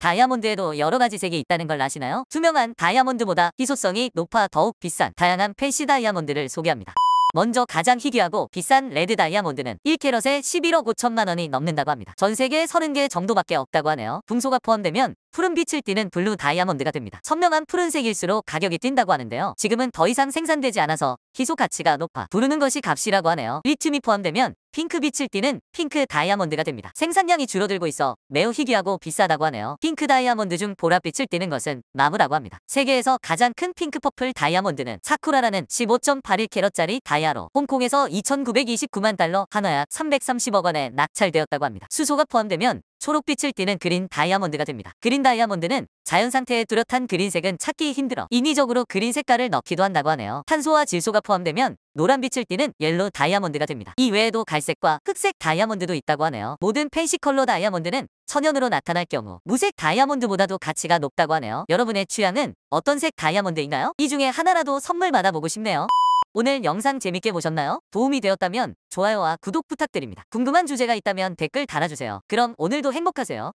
다이아몬드에도 여러 가지 색이 있다는 걸 아시나요? 투명한 다이아몬드보다 희소성이 높아 더욱 비싼 다양한 패시 다이아몬드를 소개합니다. 먼저 가장 희귀하고 비싼 레드 다이아몬드는 1캐럿에 11억 5천만 원이 넘는다고 합니다. 전 세계 30개 정도밖에 없다고 하네요. 붕소가 포함되면 푸른 빛을 띠는 블루 다이아몬드가 됩니다. 선명한 푸른색일수록 가격이 뛴다고 하는데요. 지금은 더 이상 생산되지 않아서 희소 가치가 높아 부르는 것이 값이라고 하네요. 리튬이 포함되면 핑크빛을 띠는 핑크 다이아몬드가 됩니다. 생산량이 줄어들고 있어 매우 희귀하고 비싸다고 하네요. 핑크 다이아몬드 중 보랏빛을 띠는 것은 나무라고 합니다. 세계에서 가장 큰 핑크 퍼플 다이아몬드는 사쿠라라는 15.81캐럿짜리 다이아로 홍콩에서 2,929만 달러 한화약 330억 원에 낙찰되었다고 합니다. 수소가 포함되면 초록빛을 띠는 그린 다이아몬드가 됩니다. 그린 다이아몬드는 자연 상태의 뚜렷한 그린색은 찾기 힘들어 인위적으로 그린 색깔을 넣기도 한다고 하네요. 탄소와 질소가 포함되면 노란빛을 띠는 옐로 다이아몬드가 됩니다. 이 외에도 갈색과 흑색 다이아몬드도 있다고 하네요. 모든 펜시 컬러 다이아몬드는 천연으로 나타날 경우 무색 다이아몬드보다도 가치가 높다고 하네요. 여러분의 취향은 어떤 색 다이아몬드인가요? 이 중에 하나라도 선물 받아보고 싶네요. 오늘 영상 재밌게 보셨나요? 도움이 되었다면 좋아요와 구독 부탁드립니다. 궁금한 주제가 있다면 댓글 달아주세요. 그럼 오늘도 행복하세요.